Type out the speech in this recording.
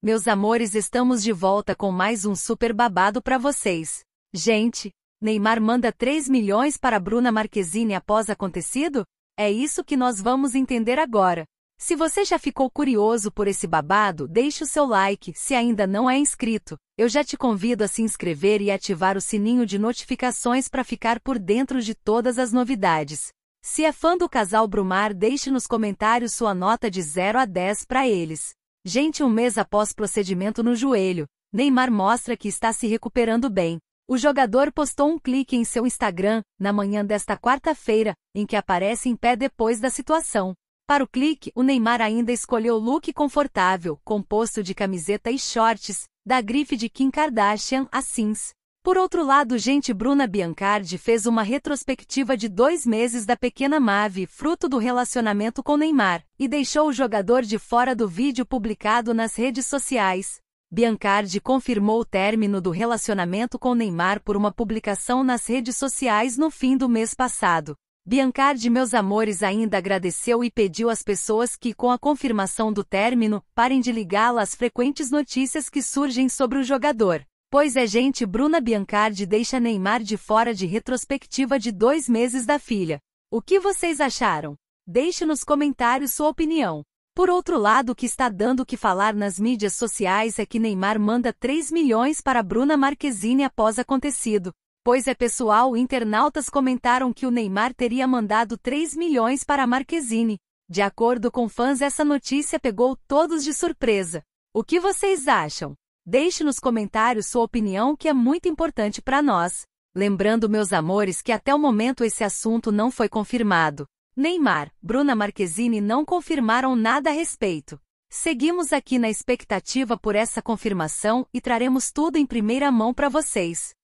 Meus amores, estamos de volta com mais um super babado para vocês. Gente, Neymar manda 3 milhões para Bruna Marquezine após acontecido? É isso que nós vamos entender agora. Se você já ficou curioso por esse babado, deixe o seu like. Se ainda não é inscrito, eu já te convido a se inscrever e ativar o sininho de notificações para ficar por dentro de todas as novidades. Se é fã do casal Brumar, deixe nos comentários sua nota de 0 a 10 para eles. Gente, um mês após procedimento no joelho, Neymar mostra que está se recuperando bem. O jogador postou um clique em seu Instagram, na manhã desta quarta-feira, em que aparece em pé depois da situação. Para o clique, o Neymar ainda escolheu o look confortável, composto de camiseta e shorts, da grife de Kim Kardashian a Sims. Por outro lado, gente Bruna Biancardi fez uma retrospectiva de dois meses da pequena Mave, fruto do relacionamento com Neymar, e deixou o jogador de fora do vídeo publicado nas redes sociais. Biancardi confirmou o término do relacionamento com Neymar por uma publicação nas redes sociais no fim do mês passado. Biancardi Meus Amores ainda agradeceu e pediu às pessoas que, com a confirmação do término, parem de ligá-la às frequentes notícias que surgem sobre o jogador. Pois é gente Bruna Biancardi deixa Neymar de fora de retrospectiva de dois meses da filha. O que vocês acharam? Deixe nos comentários sua opinião. Por outro lado, o que está dando o que falar nas mídias sociais é que Neymar manda 3 milhões para Bruna Marquezine após acontecido. Pois é pessoal, internautas comentaram que o Neymar teria mandado 3 milhões para Marquezine. De acordo com fãs, essa notícia pegou todos de surpresa. O que vocês acham? Deixe nos comentários sua opinião que é muito importante para nós. Lembrando, meus amores, que até o momento esse assunto não foi confirmado. Neymar, Bruna Marquezine não confirmaram nada a respeito. Seguimos aqui na expectativa por essa confirmação e traremos tudo em primeira mão para vocês.